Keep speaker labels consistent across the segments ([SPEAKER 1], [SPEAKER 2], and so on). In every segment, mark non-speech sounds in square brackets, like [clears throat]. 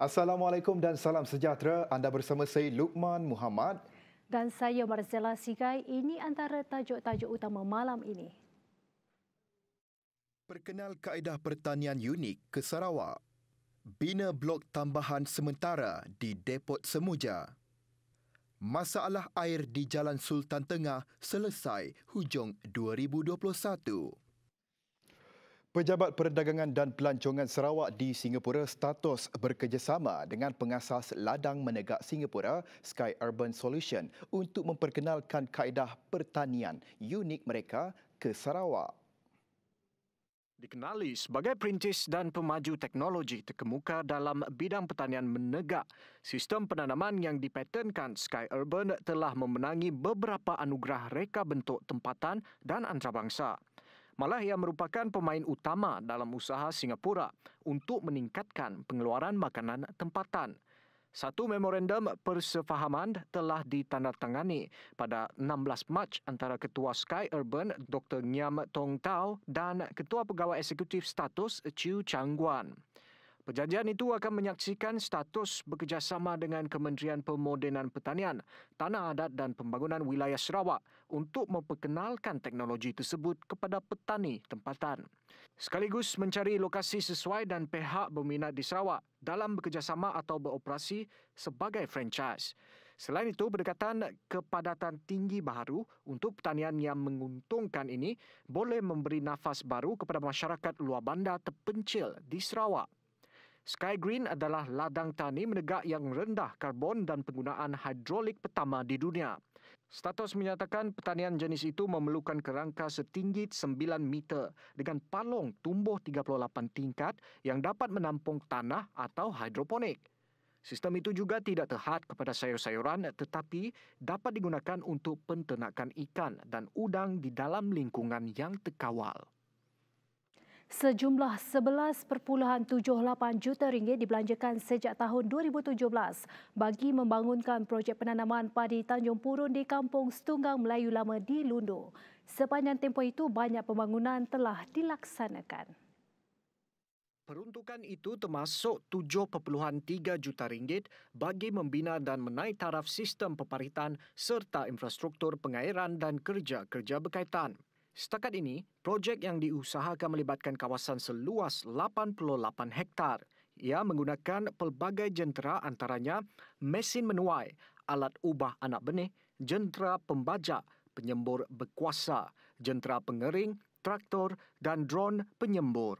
[SPEAKER 1] Assalamualaikum dan salam sejahtera. Anda bersama saya Lukman Muhammad
[SPEAKER 2] dan saya Marzella Sigai. Ini antara tajuk-tajuk utama malam ini.
[SPEAKER 1] Perkenal kaedah pertanian unik ke Sarawak. Bina blok tambahan sementara di Depot Semuja. Masalah air di Jalan Sultan Tengah selesai hujung 2021. Pejabat Perdagangan dan Pelancongan Sarawak di Singapura status berkerjasama dengan pengasas ladang menegak Singapura Sky Urban Solution untuk memperkenalkan kaedah pertanian unik mereka ke Sarawak.
[SPEAKER 3] Dikenali sebagai perintis dan pemaju teknologi terkemuka dalam bidang pertanian menegak, sistem penanaman yang dipatenkan Sky Urban telah memenangi beberapa anugerah reka bentuk tempatan dan antarabangsa malah ia merupakan pemain utama dalam usaha Singapura untuk meningkatkan pengeluaran makanan tempatan. Satu memorandum persefahaman telah ditandatangani pada 16 Mac antara Ketua Sky Urban Dr. Nyam Tong Tao dan Ketua Pegawai Eksekutif Status Chiu Chang Guan. Perjanjian itu akan menyaksikan status bekerjasama dengan Kementerian Pemodenan Pertanian, Tanah Adat dan Pembangunan Wilayah Sarawak untuk memperkenalkan teknologi tersebut kepada petani tempatan. Sekaligus mencari lokasi sesuai dan pihak berminat di Sarawak dalam bekerjasama atau beroperasi sebagai franchise. Selain itu, berdekatan kepadatan tinggi baru untuk pertanian yang menguntungkan ini boleh memberi nafas baru kepada masyarakat luar bandar terpencil di Sarawak. Sky Green adalah ladang tani menegak yang rendah karbon dan penggunaan hidrolik pertama di dunia. Status menyatakan pertanian jenis itu memerlukan kerangka setinggi 9 meter dengan palung tumbuh 38 tingkat yang dapat menampung tanah atau hidroponik. Sistem itu juga tidak terhad kepada sayur-sayuran tetapi dapat digunakan untuk penternakan ikan dan udang di dalam lingkungan yang terkawal
[SPEAKER 2] sejumlah 11.78 juta ringgit dibelanjakan sejak tahun 2017 bagi membangunkan projek penanaman padi Tanjung Purun di Kampung Setunggang Melayu Lama di Lundu. Sepanjang tempoh itu, banyak pembangunan telah dilaksanakan.
[SPEAKER 3] Peruntukan itu termasuk 7.3 juta ringgit bagi membina dan menaik taraf sistem peparitan serta infrastruktur pengairan dan kerja-kerja berkaitan. Setakat ini, projek yang diusahakan melibatkan kawasan seluas 88 hektar. Ia menggunakan pelbagai jentera antaranya mesin menuai, alat ubah anak benih, jentera pembaja, penyembur berkuasa, jentera pengering, traktor dan drone penyembur.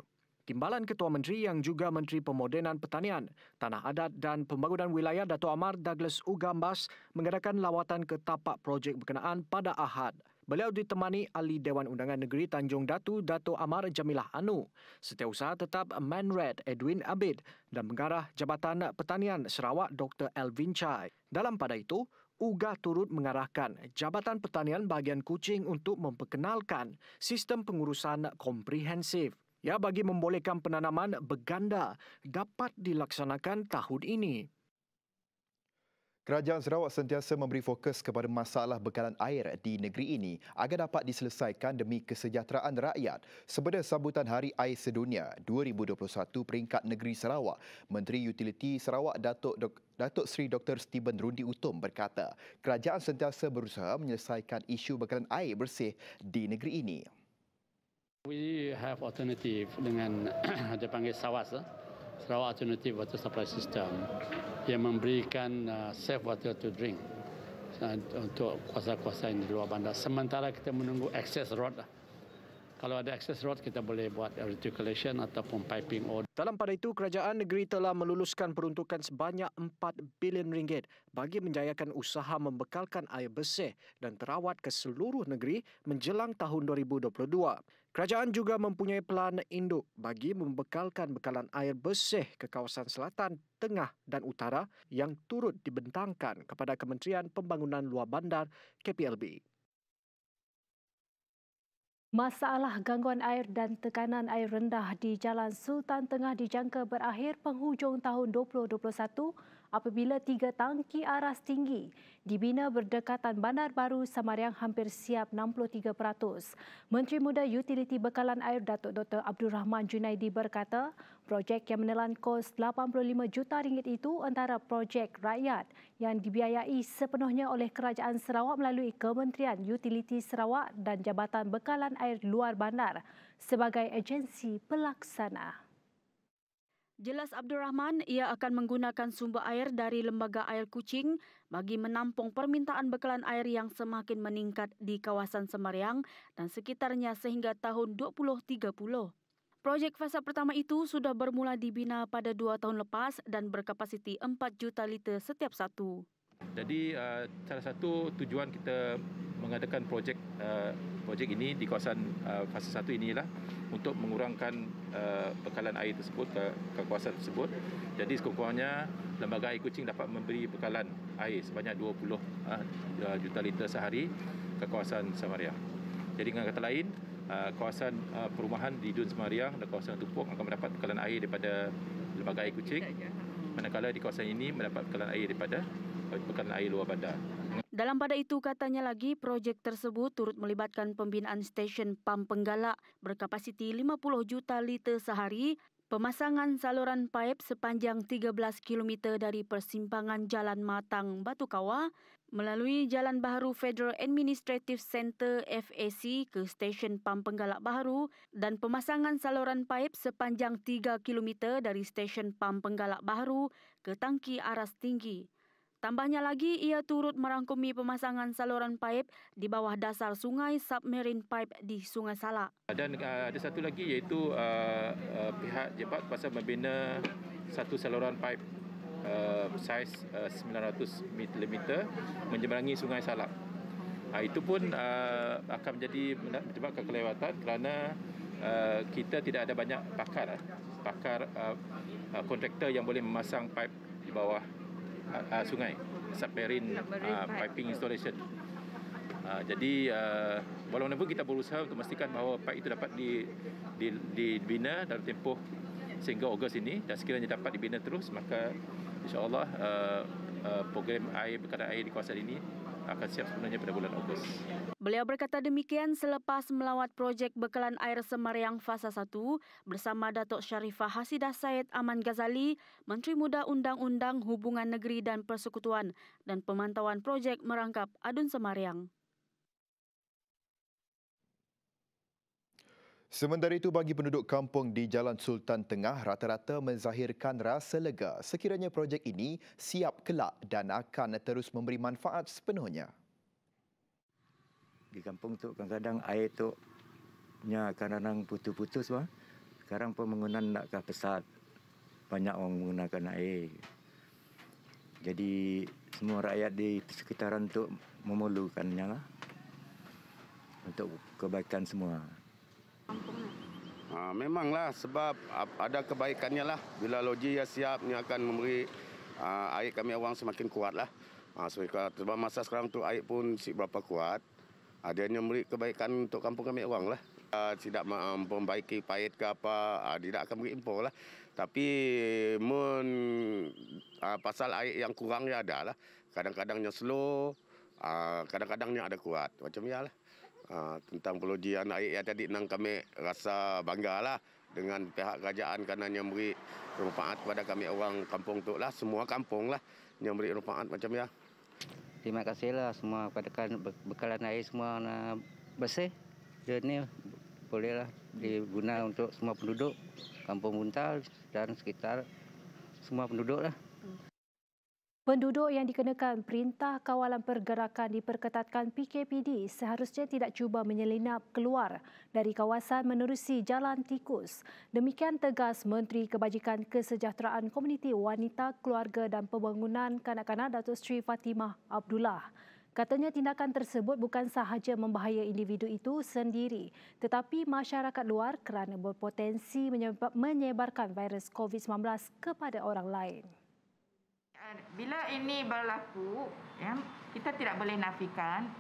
[SPEAKER 3] Timbalan Ketua Menteri yang juga Menteri Pemodenan Pertanian, Tanah Adat dan Pembangunan Wilayah Dato' Amar Douglas Ugambas mengadakan lawatan ke tapak projek berkenaan pada Ahad. Beliau ditemani ahli Dewan Undangan Negeri Tanjung Datu Dato Amar Jamilah Anu, Setiausaha Tetap Manred Edwin Abid dan Pengarah Jabatan Pertanian Sarawak Dr. Elvin Chai. Dalam pada itu, UGA turut mengarahkan Jabatan Pertanian bahagian kucing untuk memperkenalkan sistem pengurusan komprehensif. yang bagi membolehkan penanaman berganda dapat dilaksanakan tahun ini.
[SPEAKER 1] Kerajaan Sarawak sentiasa memberi fokus kepada masalah bekalan air di negeri ini agar dapat diselesaikan demi kesejahteraan rakyat. Sebenarnya sambutan Hari Air Sedunia 2021 peringkat negeri Sarawak, Menteri Utiliti Sarawak Datuk Dok Datuk Seri Dr. Steven Rundi Utom berkata, kerajaan sentiasa berusaha menyelesaikan isu bekalan air bersih di negeri ini.
[SPEAKER 4] We have alternative dengan [clears throat] dia panggil sawas. Sarawak Alternative Water Supply System yang memberikan uh, safe water to drink uh, untuk kuasa-kuasa yang di luar bandar. Sementara kita menunggu access road. Lah. Kalau ada access road, kita boleh buat reticulation ataupun piping order. Dalam pada itu,
[SPEAKER 3] kerajaan negeri telah meluluskan peruntukan sebanyak 4 bilion ringgit bagi menjayakan usaha membekalkan air bersih dan terawat ke seluruh negeri menjelang tahun 2022. Kerajaan juga mempunyai pelan induk bagi membekalkan bekalan air bersih ke kawasan selatan, tengah dan utara yang turut dibentangkan kepada Kementerian Pembangunan Luar Bandar KPLB.
[SPEAKER 2] Masalah gangguan air dan tekanan air rendah di Jalan Sultan Tengah dijangka berakhir penghujung tahun 2021 apabila tiga tangki aras tinggi dibina berdekatan bandar baru Samariang hampir siap 63%. Menteri Muda Utiliti Bekalan Air Datuk Dr. Abdul Rahman Junaidi berkata, projek yang menelan kos 85 juta ringgit itu antara projek rakyat yang dibiayai sepenuhnya oleh Kerajaan Sarawak melalui Kementerian Utiliti Sarawak dan Jabatan Bekalan Air Luar Bandar sebagai agensi pelaksana.
[SPEAKER 5] Jelas Abdul Rahman, ia akan menggunakan sumber air dari Lembaga Air kucing bagi menampung permintaan bekalan air yang semakin meningkat di kawasan Semariang dan sekitarnya sehingga tahun 2030. Projek fasa pertama itu sudah bermula dibina pada dua tahun lepas dan berkapasiti 4 juta liter setiap satu.
[SPEAKER 4] Jadi uh, salah satu tujuan kita mengadakan projek uh, projek ini di kawasan uh, fasa satu inilah untuk mengurangkan uh, bekalan air tersebut ke, ke kawasan tersebut. Jadi sekurang-kurangnya lembaga air kucing dapat memberi bekalan air sebanyak 20 uh, uh, juta liter sehari ke kawasan Samaria. Jadi dengan kata lain, uh, kawasan uh, perumahan di Dun Samaria dan kawasan Tupuk akan mendapat bekalan air daripada lembaga air kucing. Ya. Manakala di kawasan ini mendapat bekalan air daripada pekan air luar badan.
[SPEAKER 5] Dalam pada itu katanya lagi projek tersebut turut melibatkan pembinaan stesen pam penggalak berkapasiti 50 juta liter sehari, pemasangan saluran paip sepanjang 13 km dari persimpangan Jalan Matang Batu Kawa melalui Jalan Baharu Federal Administrative Center FAC ke stesen pam penggalak baharu dan pemasangan saluran paip sepanjang 3 km dari stesen pam penggalak baharu ke tangki aras tinggi. Tambahnya lagi, ia turut merangkumi pemasangan saluran paip di bawah dasar sungai submarine pipe di Sungai Salak.
[SPEAKER 4] Dan uh, ada satu lagi iaitu uh, uh, pihak Jepang pasal membina satu saluran paip uh, saiz 900 mm menyeberangi Sungai Salak. itu pun akan menjadi menyebabkan kelewatan kerana kita tidak ada banyak pakar, eh, pakar kontraktor yang boleh memasang paip di bawah uh, uh, sungai submarine, submarine uh, piping pipe. installation. Uh, jadi uh, walaupun pun kita berusaha untuk memastikan bahawa pipe itu dapat di, di, dibina dalam tempoh sehingga Ogos ini dan sekiranya dapat dibina terus maka insyaallah uh, uh, program air berkadar air di kawasan ini akan siap sebenarnya pada bulan Ogos.
[SPEAKER 5] Beliau berkata demikian selepas melawat projek bekalan air Semariang Fasa 1 bersama Datuk Syarifah Hasidah Said Aman Ghazali, Menteri Muda Undang-Undang Hubungan Negeri dan Persekutuan dan pemantauan projek merangkap Adun Semariang.
[SPEAKER 1] Sementara itu bagi penduduk kampung di Jalan Sultan Tengah rata-rata menzahirkan rasa lega sekiranya projek ini siap kelak dan akan terus memberi manfaat sepenuhnya. Di kampung
[SPEAKER 3] tu kadang-kadang air tu nya kadang-kadang putus-putus wah. Sekarang pembangunan nak ke pesat.
[SPEAKER 4] Banyak orang menggunakan air. Jadi semua rakyat di sekitaran tu memerlukannya lah Untuk kebaikan semua kampung ni? Ha, memanglah sebab ada kebaikannya lah. Bila loji ya siap ni akan memberi uh, air kami awang semakin kuat lah. Ha, sebab masa sekarang tu air pun si berapa kuat. Dia hanya memberi kebaikan untuk kampung kami awang lah. Uh, tidak ha, memperbaiki um, pahit ke apa, uh, tidak akan beri impor lah. Tapi men, uh, pasal air yang kurang ya ada lah. Kadang-kadangnya slow, uh, kadang-kadangnya ada kuat. Macam ya lah. Ha, tentang Pulau Ji anak air yang tadi nang kami rasa bangga lah dengan pihak kerajaan kerana yang beri rupaat kepada kami orang kampung tu lah. Semua kampung lah yang beri rupaat macam ya. Terima kasih lah semua kepada kan bekalan air semua na bersih. Jadi ini boleh lah diguna untuk semua penduduk kampung Buntal dan sekitar semua penduduk lah.
[SPEAKER 2] Penduduk yang dikenakan perintah kawalan pergerakan diperketatkan PKPD seharusnya tidak cuba menyelinap keluar dari kawasan menerusi jalan tikus. Demikian tegas Menteri Kebajikan Kesejahteraan Komuniti Wanita, Keluarga dan Pembangunan Kanak-kanak Datuk Sri Fatimah Abdullah. Katanya tindakan tersebut bukan sahaja membahayakan individu itu sendiri tetapi masyarakat luar kerana berpotensi menyebarkan virus COVID-19 kepada orang lain.
[SPEAKER 6] Kan? bila ini berlaku ya kita tidak boleh nafikan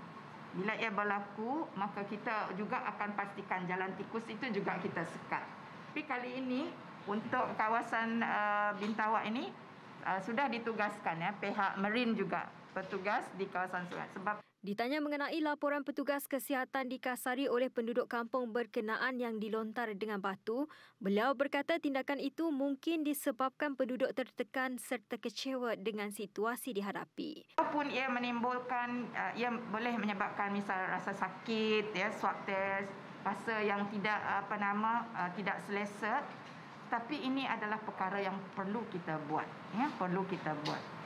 [SPEAKER 6] bila ia berlaku maka kita juga akan pastikan jalan tikus itu juga kita sekat tapi kali ini untuk kawasan uh, Bintawak ini uh, sudah ditugaskan ya pihak marin juga petugas di
[SPEAKER 7] kawasan sungai sebab
[SPEAKER 8] Ditanya mengenai laporan petugas kesihatan dikasari oleh penduduk kampung berkenaan yang dilontar dengan batu, beliau berkata tindakan itu mungkin disebabkan penduduk tertekan serta kecewa dengan situasi dihadapi.
[SPEAKER 6] Walaupun ia menimbulkan, uh, ia boleh menyebabkan misal rasa sakit, ya, swab test, rasa yang tidak apa nama uh, tidak selesa, tapi ini adalah perkara yang perlu kita buat, ya, perlu kita buat.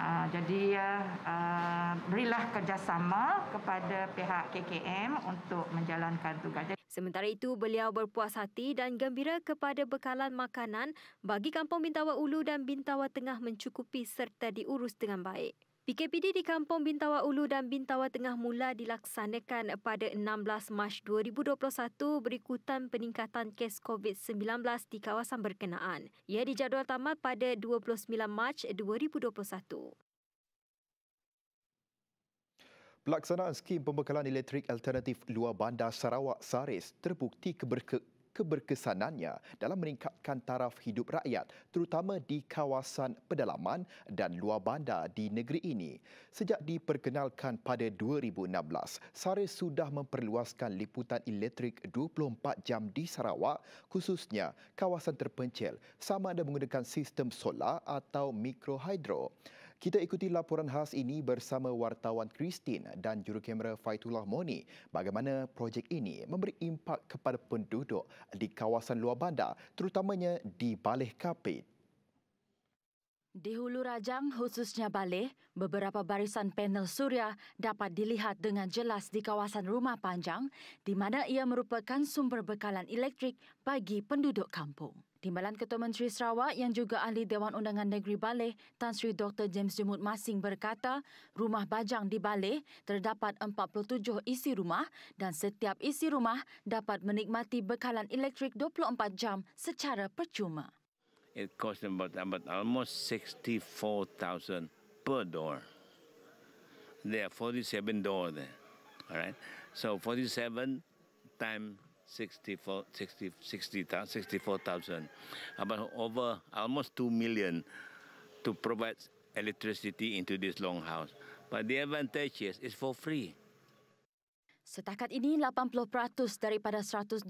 [SPEAKER 6] Uh, jadi uh, berilah kerjasama kepada pihak KKM untuk menjalankan
[SPEAKER 8] tugas. Sementara itu, beliau berpuas hati dan gembira kepada bekalan makanan bagi kampung Bintawa Ulu dan Bintawa Tengah mencukupi serta diurus dengan baik. PKPD di Kampung Bintawa Ulu dan Bintawa Tengah mula dilaksanakan pada 16 Mac 2021 berikutan peningkatan kes COVID-19 di kawasan berkenaan. Ia dijadual tamat pada 29 Mac 2021.
[SPEAKER 1] Pelaksanaan skim pembekalan elektrik alternatif luar bandar Sarawak Saris terbukti keberke keberkesanannya dalam meningkatkan taraf hidup rakyat terutama di kawasan pedalaman dan luar bandar di negeri ini. Sejak diperkenalkan pada 2016, SARE sudah memperluaskan liputan elektrik 24 jam di Sarawak khususnya kawasan terpencil sama ada menggunakan sistem solar atau mikrohidro. Kita ikuti laporan khas ini bersama wartawan Kristin dan jurukamera Faitullah Moni bagaimana projek ini memberi impak kepada penduduk di kawasan luar bandar terutamanya di Baleh Kapit.
[SPEAKER 6] Di Hulu Rajang, khususnya Baleh, beberapa barisan panel surya dapat dilihat dengan jelas di kawasan rumah panjang di mana ia merupakan sumber bekalan elektrik bagi penduduk kampung. Timbalan Ketua Menteri Sarawak yang juga ahli Dewan Undangan Negeri Baleh, Tan Sri Dr. James Jemut Masing berkata, rumah bajang di Baleh terdapat 47 isi rumah dan setiap isi rumah dapat menikmati bekalan elektrik 24 jam secara percuma.
[SPEAKER 4] It cost about, about almost 64,000 per door. There are 47 doors there. All right? So 47 times 64,000, 60, 60, over almost 2 million to provide electricity into this longhouse. But the advantage is it's for free.
[SPEAKER 6] Setakat ini, 80% daripada 128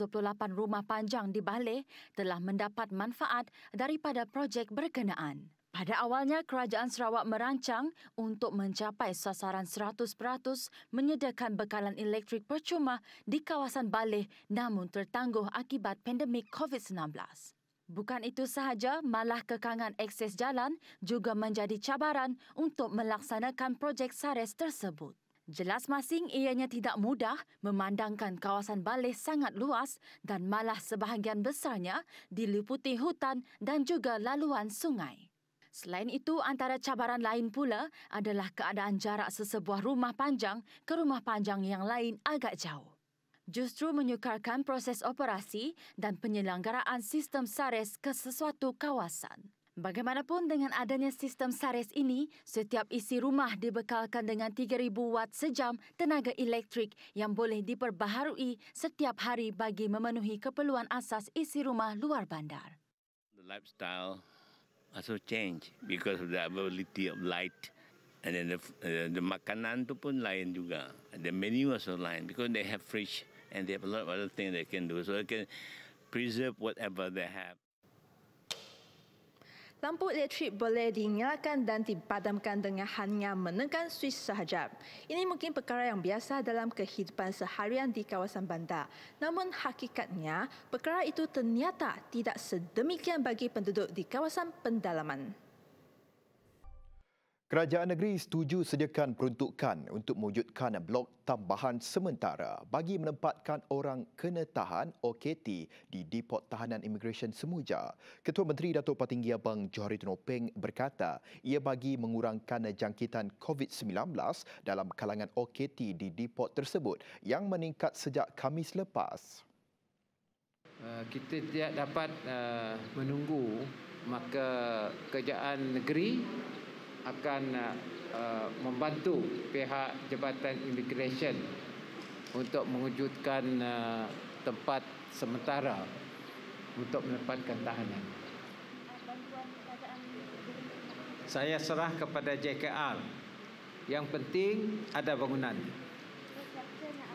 [SPEAKER 6] rumah panjang di Bali telah mendapat manfaat daripada projek berkenaan. Pada awalnya, Kerajaan Sarawak merancang untuk mencapai sasaran 100% menyediakan bekalan elektrik percuma di kawasan Balih namun tertangguh akibat pandemik COVID-19. Bukan itu sahaja, malah kekangan akses jalan juga menjadi cabaran untuk melaksanakan projek SARES tersebut. Jelas masing ianya tidak mudah memandangkan kawasan Balih sangat luas dan malah sebahagian besarnya diliputi hutan dan juga laluan sungai. Selain itu, antara cabaran lain pula adalah keadaan jarak sesebuah rumah panjang ke rumah panjang yang lain agak jauh. Justru menyukarkan proses operasi dan penyelenggaraan sistem SARES ke sesuatu kawasan. Bagaimanapun dengan adanya sistem SARES ini, setiap isi rumah dibekalkan dengan 3,000 watt sejam tenaga elektrik yang boleh diperbaharui setiap hari bagi memenuhi keperluan asas isi rumah luar bandar.
[SPEAKER 4] The lifestyle also change because of the availability of light. And then the, uh, the makanan tu pun lain juga. The menu also lain because they have fish and they have a lot of other things they can do. So they can preserve whatever they have.
[SPEAKER 6] Lampu elektrik boleh dinyalakan dan dipadamkan dengan hanya menekan suis sahaja. Ini mungkin perkara yang biasa dalam kehidupan seharian di kawasan bandar. Namun hakikatnya, perkara itu ternyata tidak sedemikian bagi penduduk di kawasan pendalaman.
[SPEAKER 1] Kerajaan negeri setuju sediakan peruntukan untuk mewujudkan blok tambahan sementara bagi menempatkan orang kena tahan OKT di Depot Tahanan Immigration Semuja. Ketua Menteri Datuk Patinggi Abang Johari Tunopeng berkata ia bagi mengurangkan jangkitan COVID-19 dalam kalangan OKT di Depot tersebut yang meningkat sejak Kamis lepas.
[SPEAKER 4] Eh, kita tidak dapat eh, menunggu maka kerajaan negeri akan uh, uh, membantu pihak Jabatan Immigration untuk mewujudkan uh, tempat sementara untuk menempatkan tahanan. Saya serah kepada JKR. Yang penting ada bangunan.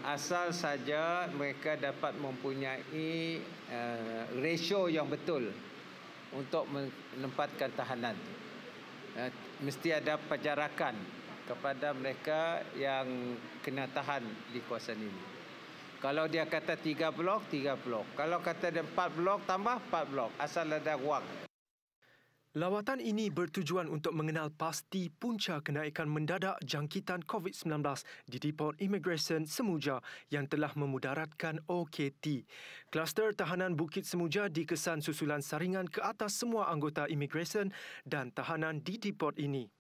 [SPEAKER 4] Asal saja mereka dapat mempunyai uh, ratio yang betul untuk menempatkan tahanan Eh, mesti ada penjarakan kepada mereka yang kena tahan di kawasan ini. Kalau dia kata tiga blok, tiga blok. Kalau kata dia empat blok, tambah empat blok. Asal ada wang.
[SPEAKER 9] Lawatan ini bertujuan untuk mengenal pasti punca kenaikan mendadak jangkitan COVID-19 di Depot Immigration Semuja yang telah memudaratkan OKT. Kluster tahanan Bukit Semuja dikesan susulan saringan ke atas semua anggota Immigration dan tahanan di Depot ini.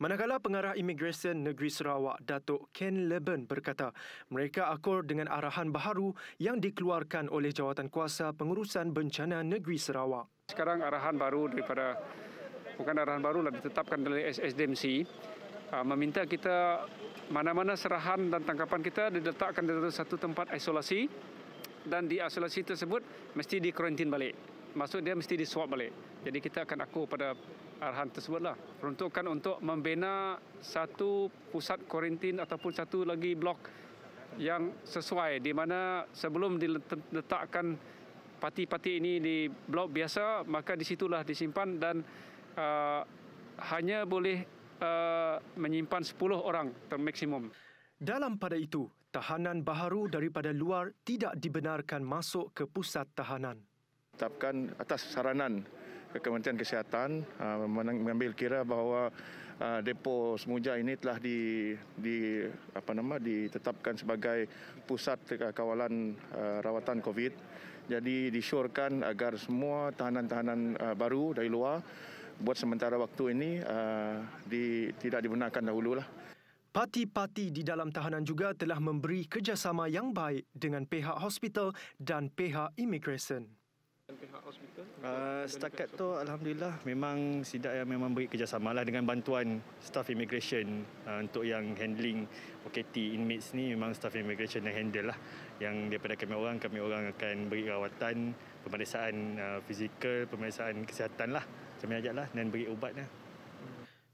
[SPEAKER 9] Manakala pengarah imigresen negeri Sarawak, Datuk Ken Leben berkata, mereka akur dengan arahan baharu yang dikeluarkan oleh jawatan kuasa pengurusan bencana negeri Sarawak.
[SPEAKER 4] Sekarang arahan baru daripada, bukan arahan baru, lah, ditetapkan oleh uh, SSDMC, meminta kita mana-mana serahan dan tangkapan kita diletakkan di satu tempat isolasi dan di isolasi tersebut mesti dikarantin balik. Maksudnya mesti di swab balik. Jadi kita akan aku pada arahan tersebutlah. Peruntukkan untuk membina satu pusat kuarantin ataupun satu lagi blok yang sesuai di mana sebelum diletakkan parti-parti ini di blok biasa maka di situlah disimpan dan uh, hanya boleh uh, menyimpan 10 orang termaksimum.
[SPEAKER 9] Dalam pada itu, tahanan baharu daripada luar tidak dibenarkan masuk ke pusat tahanan.
[SPEAKER 4] Tetapkan atas saranan Kementerian Kesihatan uh, mengambil kira bahawa uh, depo Semuja ini telah di, di apa nama ditetapkan sebagai pusat kawalan uh, rawatan COVID. Jadi disyorkan agar semua tahanan-tahanan uh, baru dari luar buat sementara waktu ini uh, di, tidak dibenarkan dahulu lah.
[SPEAKER 9] Parti-parti di dalam tahanan juga telah memberi kerjasama yang baik dengan pihak hospital dan pihak imigresen. Uh, setakat tu alhamdulillah memang sidak yang memang beri kerjasama lah dengan bantuan staff immigration uh, untuk yang handling OKT inmates ni memang staff immigration yang handle lah yang daripada kami orang kami orang akan beri rawatan pemeriksaan uh, fizikal pemeriksaan kesihatan lah kami ajak lah dan beri ubat lah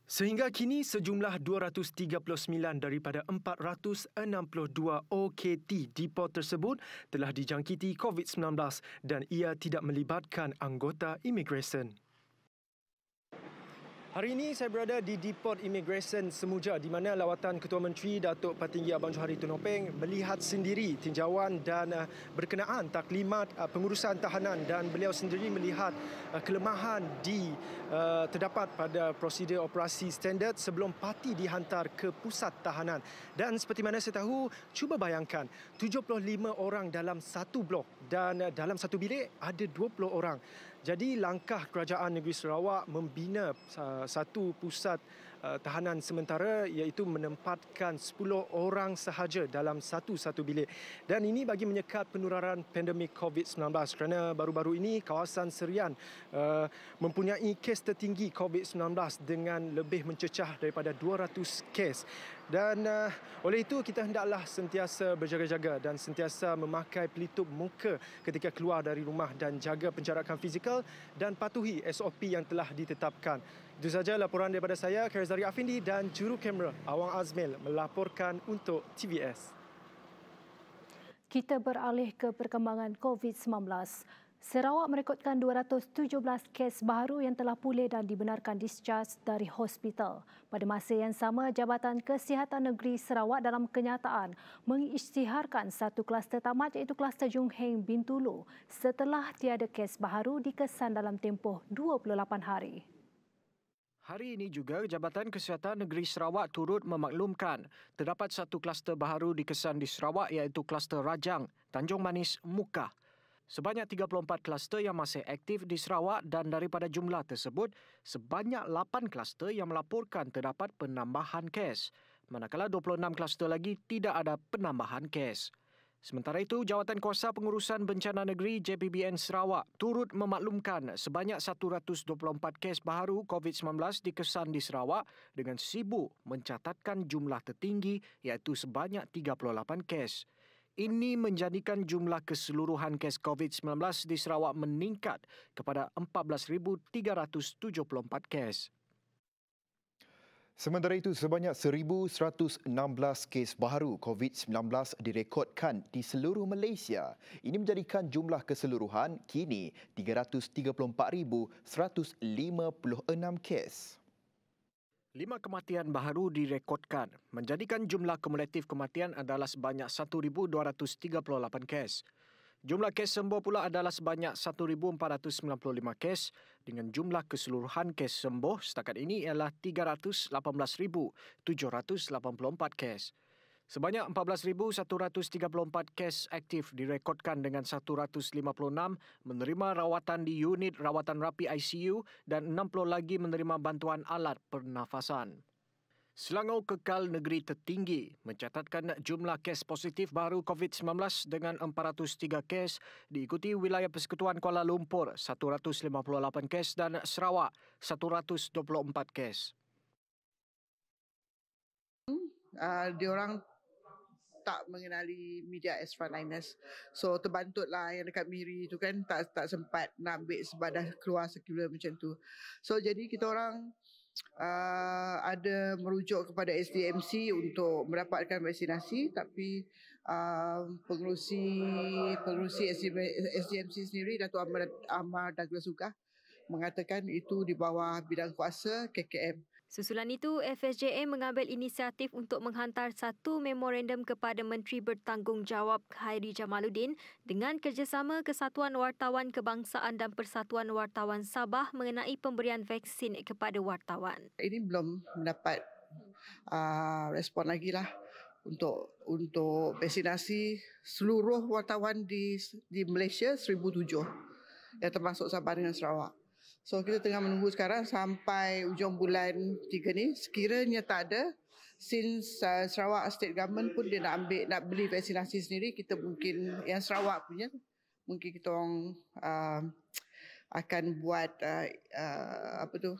[SPEAKER 9] Sehingga kini sejumlah 239 daripada 462 OKT depot tersebut telah dijangkiti COVID-19 dan ia tidak melibatkan anggota imigresen. Hari ini saya berada di Depot Immigration Semuja di mana lawatan Ketua Menteri Datuk Patinggi Abang Johari Tun Hopeng melihat sendiri tinjauan dan eh, berkenaan taklimat eh, pengurusan tahanan dan beliau sendiri melihat eh, kelemahan di terdapat pada prosedur operasi standard sebelum parti dihantar ke pusat tahanan. Dan seperti mana saya tahu, cuba bayangkan 75 orang dalam satu blok dan dalam satu bilik ada 20 orang. Jadi langkah kerajaan negeri Sarawak membina uh, satu pusat uh, tahanan sementara iaitu menempatkan 10 orang sahaja dalam satu-satu bilik. Dan ini bagi menyekat penularan pandemik COVID-19 kerana baru-baru ini kawasan Serian uh, mempunyai kes tertinggi COVID-19 dengan lebih mencecah daripada 200 kes dan uh, oleh itu kita hendaklah sentiasa berjaga-jaga dan sentiasa memakai pelitup muka ketika keluar dari rumah dan jaga penjarakan fizikal dan patuhi SOP yang telah ditetapkan. Itu saja laporan daripada saya Karizari Afindi dan juru kamera Awang Azmil melaporkan untuk TVS.
[SPEAKER 2] Kita beralih ke perkembangan COVID-19. Sarawak merekodkan 217 kes baru yang telah pulih dan dibenarkan discharge dari hospital. Pada masa yang sama, Jabatan Kesihatan Negeri Sarawak dalam kenyataan mengisytiharkan satu kluster tamat iaitu kluster Jung Heng Bintulu setelah tiada kes baru dikesan dalam tempoh 28 hari.
[SPEAKER 3] Hari ini juga Jabatan Kesihatan Negeri Sarawak turut memaklumkan terdapat satu kluster baru dikesan di Sarawak iaitu kluster Rajang, Tanjung Manis, Mukah. Sebanyak 34 kluster yang masih aktif di Sarawak dan daripada jumlah tersebut, sebanyak 8 kluster yang melaporkan terdapat penambahan kes. Manakala 26 kluster lagi tidak ada penambahan kes. Sementara itu, Jawatan Kuasa Pengurusan Bencana Negeri JPBN Sarawak turut memaklumkan sebanyak 124 kes baru COVID-19 dikesan di Sarawak dengan sibuk mencatatkan jumlah tertinggi iaitu sebanyak 38 kes. Ini menjadikan jumlah keseluruhan kes COVID-19 di Sarawak meningkat kepada 14,374
[SPEAKER 1] kes. Sementara itu, sebanyak 1,116 kes baru COVID-19 direkodkan di seluruh Malaysia. Ini menjadikan jumlah keseluruhan kini 334,156 kes. Lima kematian baru direkodkan, menjadikan
[SPEAKER 3] jumlah kumulatif kematian adalah sebanyak 1,238 kes. Jumlah kes sembuh pula adalah sebanyak 1,495 kes dengan jumlah keseluruhan kes sembuh setakat ini ialah 318,784 kes. Sebanyak 14,134 kes aktif direkodkan dengan 156 menerima rawatan di unit rawatan rapi ICU dan 60 lagi menerima bantuan alat pernafasan. Selangor kekal negeri tertinggi mencatatkan jumlah kes positif baru COVID-19 dengan 403 kes diikuti wilayah Persekutuan Kuala Lumpur 158 kes dan Sarawak 124 kes.
[SPEAKER 7] Uh, ah, diorang tak mengenali media as finest. So terbantut lah yang dekat Miri tu kan tak tak sempat nak ambil sebab dah keluar sekilas macam tu. So jadi kita orang uh, ada merujuk kepada SDMC untuk mendapatkan vaksinasi tapi uh, pengurusi pengurusi SDMC sendiri Datuk Amar, Amar Douglas Sugah mengatakan itu di bawah bidang kuasa KKM. Susulan itu, FSJM mengambil inisiatif untuk
[SPEAKER 8] menghantar satu memorandum kepada Menteri Bertanggungjawab Khairi Jamaluddin dengan kerjasama Kesatuan Wartawan Kebangsaan dan Persatuan Wartawan Sabah mengenai pemberian vaksin kepada wartawan.
[SPEAKER 7] Ini belum mendapat uh, respon lagi lah untuk untuk vaksinasi seluruh wartawan di di Malaysia 1007 yang termasuk Sabah dan Sarawak. So kita tengah menunggu sekarang sampai ujung bulan 3 ni sekiranya tak ada since uh, Sarawak state government pun dia nak ambil nak beli vaksinasi sendiri kita mungkin yang Sarawak punya mungkin kita orang uh, akan buat uh, uh, apa tu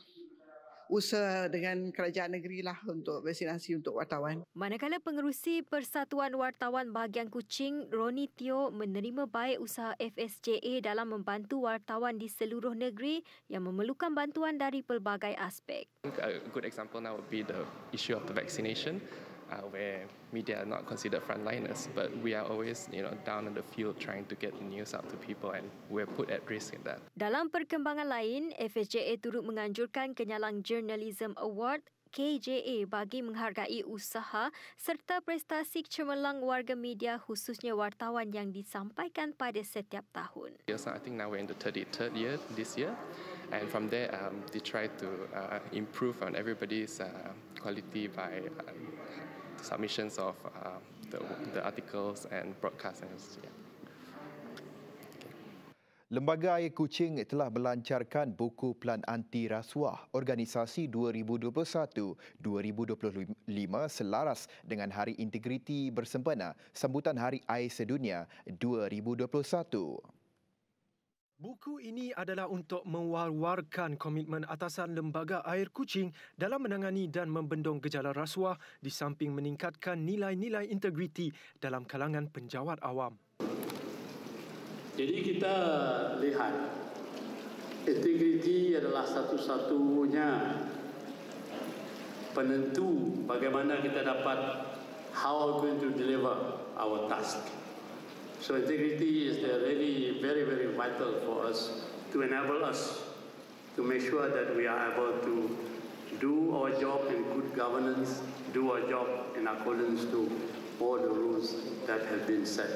[SPEAKER 7] usaha dengan kerajaan negeri lah untuk vaksinasi untuk wartawan. Manakala pengerusi Persatuan Wartawan Bahagian Kuching, Roni Teo menerima baik
[SPEAKER 8] usaha FSJA dalam membantu wartawan di seluruh negeri yang memerlukan bantuan dari pelbagai aspek.
[SPEAKER 1] A good example now would be the issue of the vaccination uh, where media are not considered frontliners, but we are always, you know, down in the field trying to get the news out to people and we're put at risk in that.
[SPEAKER 8] Dalam perkembangan lain, FSJA turut menganjurkan Kenyalang Journalism Award KJA bagi menghargai usaha serta prestasi cemerlang warga media khususnya wartawan yang disampaikan pada setiap tahun.
[SPEAKER 1] Yes, I think now we're in the 33rd year this year and from there um, they try to uh, improve on everybody's uh, quality by uh, submissions of uh, the, the articles and broadcast. And, yeah. Lembaga Air Kucing telah melancarkan buku pelan anti rasuah organisasi 2021-2025 selaras dengan Hari Integriti Bersempena Sambutan Hari Air Sedunia 2021.
[SPEAKER 9] Buku ini adalah untuk mewarwarkan komitmen atasan lembaga air kucing dalam menangani dan membendung gejala rasuah di samping meningkatkan nilai-nilai integriti dalam kalangan penjawat awam.
[SPEAKER 4] Jadi kita lihat integriti adalah satu-satunya penentu bagaimana kita dapat how we going to deliver our task. So integrity is really very, very vital for us to enable us to make sure that we are able to do our job in good governance, do our job in accordance to all the rules that have been set.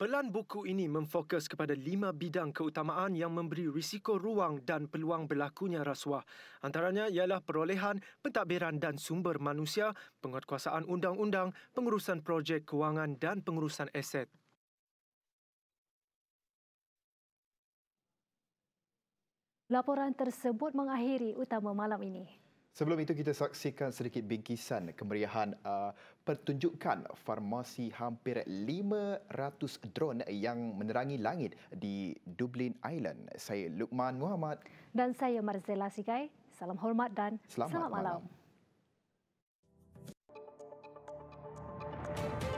[SPEAKER 9] Pelan buku ini memfokus kepada lima bidang keutamaan yang memberi risiko ruang dan peluang berlakunya rasuah. Antaranya ialah perolehan, pentadbiran dan sumber manusia, penguatkuasaan undang-undang, pengurusan projek kewangan dan pengurusan aset.
[SPEAKER 2] Laporan tersebut mengakhiri utama malam ini.
[SPEAKER 1] Sebelum itu kita saksikan sedikit bingkisan kemeriahan uh, pertunjukan farmasi hampir 500 drone yang menerangi langit di Dublin Island. Saya Lukman Muhammad
[SPEAKER 2] dan saya Marzela Sikai. Salam hormat dan selamat, selamat malam. malam.